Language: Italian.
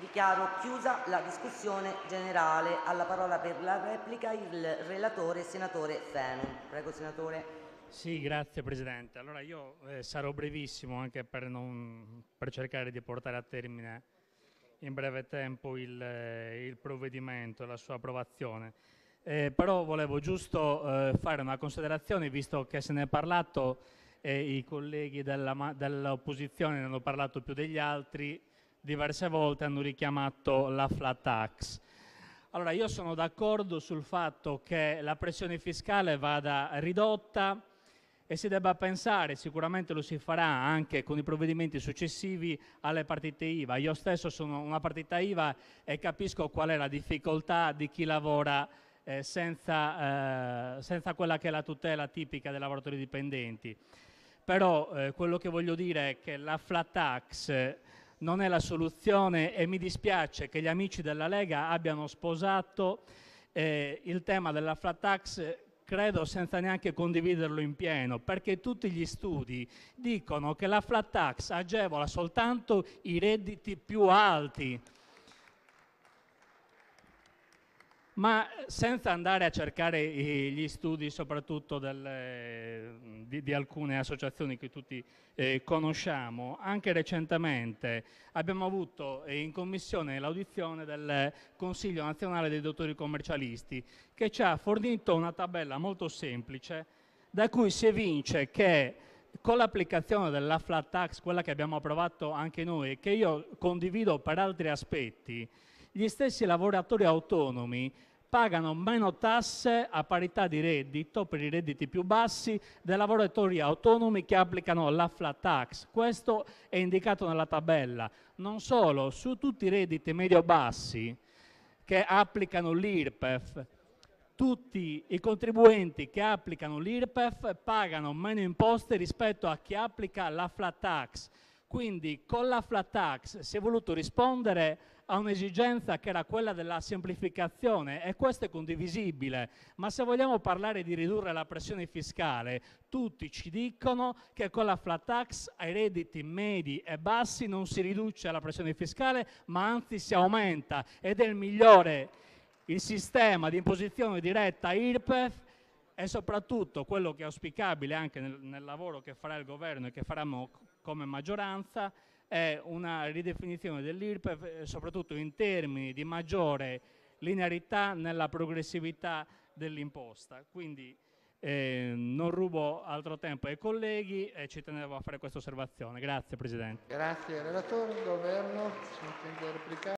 Dichiaro chiusa la discussione generale. Alla parola per la replica il relatore, senatore Fenu. Prego, senatore. Sì, grazie Presidente. Allora io eh, sarò brevissimo anche per, non, per, cercare di portare a termine in breve tempo il, eh, il provvedimento, la sua approvazione. Eh, però volevo giusto eh, fare una considerazione, visto che se ne è parlato e i colleghi dell'opposizione dell ne hanno parlato più degli altri, diverse volte hanno richiamato la flat tax. Allora io sono d'accordo sul fatto che la pressione fiscale vada ridotta e si debba pensare, sicuramente lo si farà anche con i provvedimenti successivi, alle partite IVA. Io stesso sono una partita IVA e capisco qual è la difficoltà di chi lavora eh, senza, eh, senza, quella che è la tutela tipica dei lavoratori dipendenti. Però eh, quello che voglio dire è che la flat tax non è la soluzione e mi dispiace che gli amici della Lega abbiano sposato eh, il tema della flat tax credo senza neanche condividerlo in pieno, perché tutti gli studi dicono che la flat tax agevola soltanto i redditi più alti. ma senza andare a cercare gli studi soprattutto del, di, di, alcune associazioni che tutti eh, conosciamo, anche recentemente abbiamo avuto eh, in commissione l'audizione del Consiglio nazionale dei dottori commercialisti che ci ha fornito una tabella molto semplice da cui si evince che con l'applicazione della flat tax, quella che abbiamo approvato anche noi e che io condivido per altri aspetti, gli stessi lavoratori autonomi pagano meno tasse a parità di reddito per i redditi più bassi dei lavoratori autonomi che applicano la flat tax. Questo è indicato nella tabella. Non solo, su tutti i redditi medio-bassi che applicano l'IRPEF, tutti i contribuenti che applicano l'IRPEF pagano meno imposte rispetto a chi applica la flat tax. Quindi con la flat tax si è voluto rispondere a un'esigenza che era quella della semplificazione e questo è condivisibile, ma se vogliamo parlare di ridurre la pressione fiscale, tutti ci dicono che con la flat tax ai redditi medi e bassi non si riduce la pressione fiscale, ma anzi si aumenta ed è il migliore il sistema di imposizione diretta IRPEF e soprattutto quello che è auspicabile anche nel, nel lavoro che farà il governo e che faremo come maggioranza è una ridefinizione dell'IRPEF, eh, soprattutto in termini di maggiore linearità nella progressività dell'imposta. Quindi eh, non rubo altro tempo ai colleghi e ci tenevo a fare questa osservazione. Grazie Presidente. Grazie Relatore, Governo,